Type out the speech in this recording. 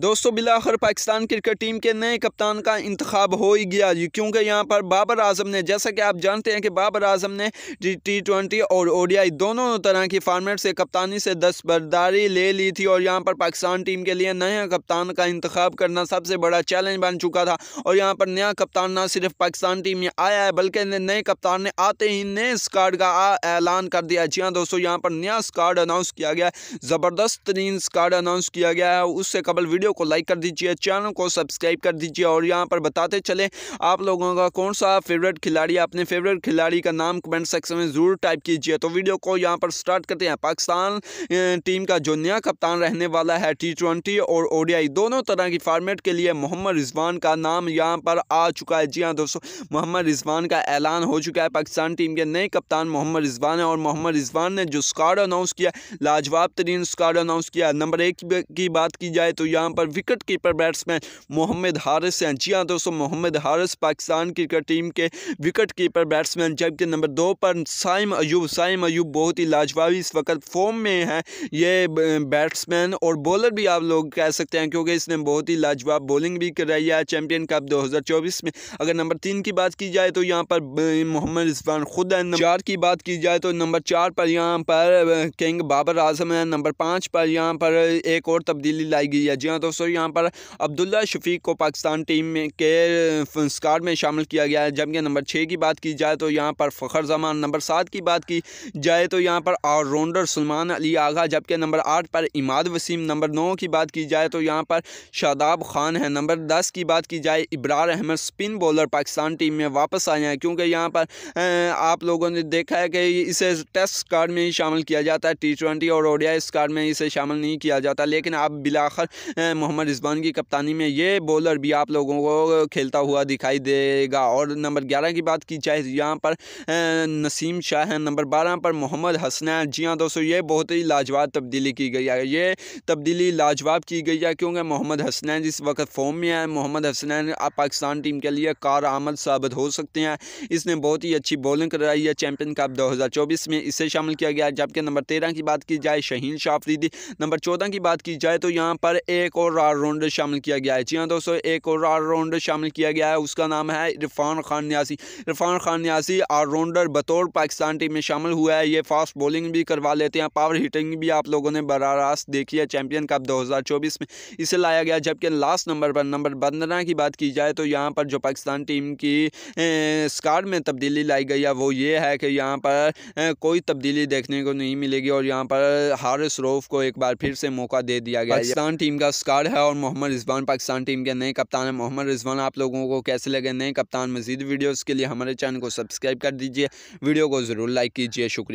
दोस्तों बिलाखर Pakistan cricket team के नए कप्तान का इंतखब हो ही गया क्योंकि यहाँ पर बाबर आजम ने जैसा कि आप जानते हैं कि बाबर आजम ने टी ट्वेंटी और ओडीआई दोनों तरह की फार्मेट से कप्तानी से दस्तबरदारी ले ली थी और यहाँ पर पाकिस्तान टीम के लिए नया कप्तान का इंतखब करना सबसे बड़ा चैलेंज बन चुका था और यहाँ पर नया कप्तान ना सिर्फ पाकिस्तान टीम में आया है बल्कि नए कप्तान ने आते ही नए स्कॉड का ऐलान कर दिया जी हाँ दोस्तों यहाँ पर नया स्कॉड अनाउंस किया गया है ज़बरदस्त तरीन स्कॉड अनाउंस किया गया है उससे कबल वीडियो वीडियो को लाइक कर दीजिए चैनल को सब्सक्राइब कर दीजिए और यहाँ पर बताते चले आप लोगों का कौन सा फेवरेट खिलाड़ी अपने फेवरेट खिलाड़ी का नाम कमेंट सेक्शन में ज़रूर टाइप कीजिए तो वीडियो को यहाँ पर स्टार्ट करते हैं पाकिस्तान टीम का जो नया कप्तान रहने वाला है टी और ओडियाई दोनों तरह की फार्मेट के लिए मोहम्मद रिजवान का नाम यहाँ पर आ चुका है जी हाँ दोस्तों मोहम्मद रिजवान का ऐलान हो चुका है पाकिस्तान टीम के नए कप्तान मोहम्मद रिजवान है और मोहम्मद रिजवान ने जो स्कॉड अनाउंस किया लाजवाब तरीन स्कॉड अनाउंस किया नंबर एक की बात की जाए तो यहाँ पर wicket keeper batsman Mohammad Haris हैं जी हाँ दोस्तों मोहम्मद हारिस पाकिस्तान क्रिकेट टीम के विकेट कीपर बैट्समैन जबकि नंबर दो पर साइम अयूब साइम अयूब बहुत ही लाजवाबी इस वक्त फॉर्म में है ये बैट्समैन और बॉलर भी आप लोग कह सकते हैं क्योंकि इसने बहुत ही लाजवाब बॉलिंग भी कराई है चैंपियन कप दो में अगर नंबर तीन की बात की जाए तो यहाँ पर मोहम्मद रिजवान खुद है चार की बात की जाए तो नंबर चार पर यहाँ पर किंग बाबर आजम है नंबर पाँच पर यहाँ पर एक और तब्दीली लाई गई है जी हाँ दोस्तों यहाँ पर अब्दुल्ला शफीक को पाकिस्तान टीम में के स्कॉड में शामिल किया गया है जबकि नंबर छः की बात की जाए तो यहाँ पर फ़खर जमान नंबर सात की बात की जाए तो यहाँ पर ऑलराउंडर सलमान अली आगा जबकि नंबर आठ पर इमाद वसीम नंबर नौ की बात की जाए तो यहाँ पर शादाब खान है नंबर दस की बात की जाए Abrar Ahmed spin bowler Pakistan team में वापस आए हैं क्योंकि यहाँ पर आप लोगों ने देखा है कि इसे टेस्ट स्काड में ही शामिल किया जाता है टी ट्वेंटी और ओडिया स्काड में इसे शामिल नहीं किया जाता लेकिन आप बिलाखर में मोहम्मद रिजवान की कप्तानी में ये बॉलर भी आप लोगों को खेलता हुआ दिखाई देगा और नंबर ग्यारह की बात की जाए यहाँ पर नसीम शाह हैं नंबर बारह पर मोहम्मद हसनैन जी हाँ दोस्तों ये बहुत ही लाजवाब तब्दीली की गई है ये तब्दीली लाजवाब की गई है क्योंकि मोहम्मद हसनैन जिस वक्त फॉर्म में है मोहम्मद हसनैन पाकिस्तान टीम के लिए कार आमद साबित हो सकते हैं इसने बहुत ही अच्छी बॉलिंग कराई है चैंपियन कप चौबीस में इसे शामिल किया गया जबकि नंबर तेरह की बात की जाए शहीन शाह नंबर चौदह की बात की जाए तो यहाँ पर एक एक और ऑलराउंडर शामिल किया गया है जी हाँ दोस्तों एक और ऑलराउंडर शामिल किया गया है उसका नाम है इरफान खान न्यासी इरफान खान न्यासी ऑलराउंडर बतौर पाकिस्तान टीम में शामिल हुआ है ये फास्ट बॉलिंग भी करवा लेते हैं पावर हिटिंग भी आप लोगों ने बरा रास्त देखी है चैम्पियन कप दो में इसे लाया गया जबकि लास्ट नंबर पर नंबर पंद्रह की बात की जाए तो यहाँ पर जो पाकिस्तान टीम की स्काड में तब्दीली लाई गई है वो ये है कि यहाँ पर कोई तब्दीली देखने को नहीं मिलेगी और यहाँ पर हारिस रोफ को एक बार फिर से मौका दे दिया गया पाकिस्तान टीम का नमस्कार है और मोहम्मद रिजवान पाकिस्तान टीम के नए कप्तान हैं मोहम्मद रिजवान आप लोगों को कैसे लगे नए कप्तान मजीद वीडियोस के लिए हमारे चैनल को सब्सक्राइब कर दीजिए वीडियो को ज़रूर लाइक कीजिए शुक्रिया